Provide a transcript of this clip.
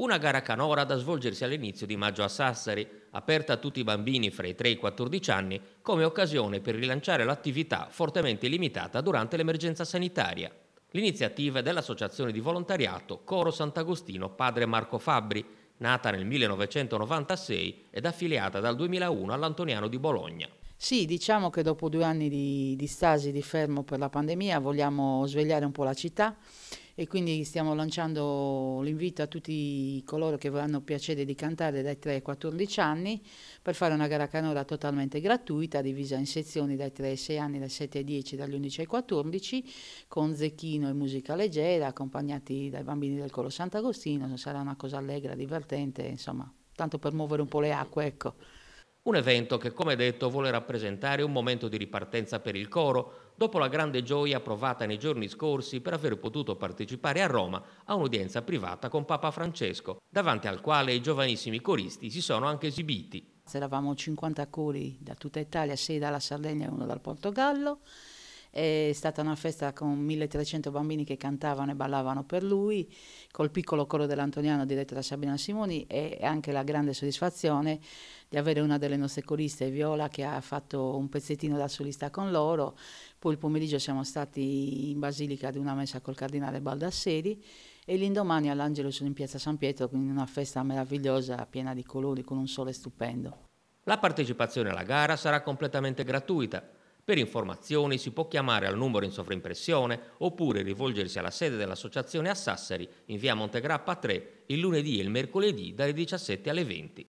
Una gara canora da svolgersi all'inizio di maggio a Sassari, aperta a tutti i bambini fra i 3 e i 14 anni, come occasione per rilanciare l'attività fortemente limitata durante l'emergenza sanitaria. L'iniziativa è dell'associazione di volontariato Coro Sant'Agostino Padre Marco Fabbri, nata nel 1996 ed affiliata dal 2001 all'Antoniano di Bologna. Sì, diciamo che dopo due anni di, di stasi, di fermo per la pandemia, vogliamo svegliare un po' la città e quindi stiamo lanciando l'invito a tutti coloro che avranno piacere di cantare dai 3 ai 14 anni per fare una gara canora totalmente gratuita, divisa in sezioni dai 3 ai 6 anni, dai 7 ai 10, dagli 11 ai 14, con zecchino e musica leggera, accompagnati dai bambini del Colo Sant'Agostino, sarà una cosa allegra, divertente, insomma, tanto per muovere un po' le acque, ecco. Un evento che, come detto, vuole rappresentare un momento di ripartenza per il coro, dopo la grande gioia provata nei giorni scorsi per aver potuto partecipare a Roma a un'udienza privata con Papa Francesco, davanti al quale i giovanissimi coristi si sono anche esibiti. Eravamo 50 cori da tutta Italia, 6 dalla Sardegna e uno dal Portogallo è stata una festa con 1300 bambini che cantavano e ballavano per lui, col piccolo coro dell'Antoniano diretto da Sabina Simoni e anche la grande soddisfazione di avere una delle nostre coriste, Viola, che ha fatto un pezzettino da solista con loro. Poi il pomeriggio siamo stati in Basilica ad una messa col cardinale Baldasseri e l'indomani all'Angelus in piazza San Pietro, quindi una festa meravigliosa piena di colori con un sole stupendo. La partecipazione alla gara sarà completamente gratuita per informazioni si può chiamare al numero in sovraimpressione oppure rivolgersi alla sede dell'associazione a Sassari in via Montegrappa 3 il lunedì e il mercoledì dalle 17 alle 20.